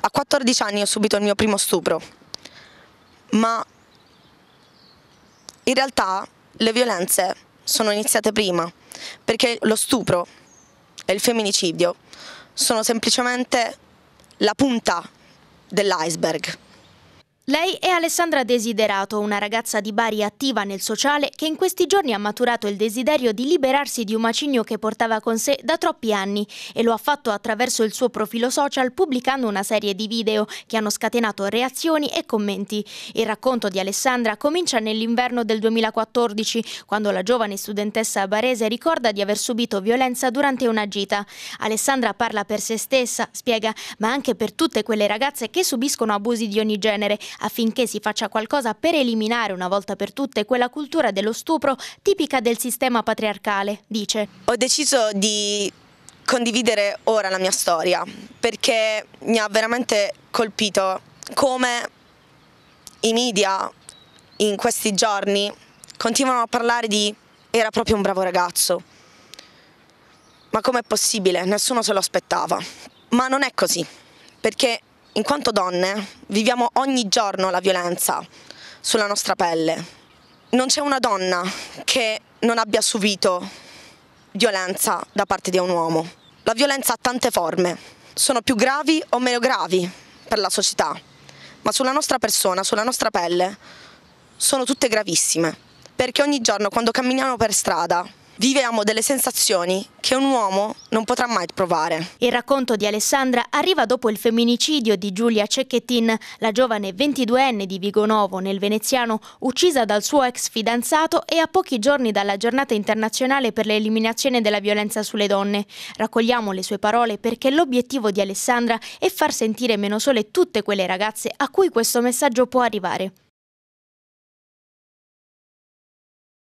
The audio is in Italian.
A 14 anni ho subito il mio primo stupro, ma in realtà le violenze sono iniziate prima, perché lo stupro e il femminicidio sono semplicemente la punta dell'iceberg. Lei è Alessandra Desiderato, una ragazza di Bari attiva nel sociale che in questi giorni ha maturato il desiderio di liberarsi di un macigno che portava con sé da troppi anni e lo ha fatto attraverso il suo profilo social pubblicando una serie di video che hanno scatenato reazioni e commenti. Il racconto di Alessandra comincia nell'inverno del 2014 quando la giovane studentessa barese ricorda di aver subito violenza durante una gita. Alessandra parla per se stessa, spiega, ma anche per tutte quelle ragazze che subiscono abusi di ogni genere affinché si faccia qualcosa per eliminare una volta per tutte quella cultura dello stupro tipica del sistema patriarcale, dice. Ho deciso di condividere ora la mia storia perché mi ha veramente colpito come i media in questi giorni continuano a parlare di era proprio un bravo ragazzo. Ma com'è possibile? Nessuno se lo aspettava. Ma non è così, perché in quanto donne viviamo ogni giorno la violenza sulla nostra pelle. Non c'è una donna che non abbia subito violenza da parte di un uomo. La violenza ha tante forme, sono più gravi o meno gravi per la società, ma sulla nostra persona, sulla nostra pelle, sono tutte gravissime, perché ogni giorno quando camminiamo per strada viviamo delle sensazioni che un uomo non potrà mai provare. Il racconto di Alessandra arriva dopo il femminicidio di Giulia Cecchettin, la giovane 22enne di Vigonovo nel veneziano, uccisa dal suo ex fidanzato e a pochi giorni dalla giornata internazionale per l'eliminazione della violenza sulle donne. Raccogliamo le sue parole perché l'obiettivo di Alessandra è far sentire meno sole tutte quelle ragazze a cui questo messaggio può arrivare.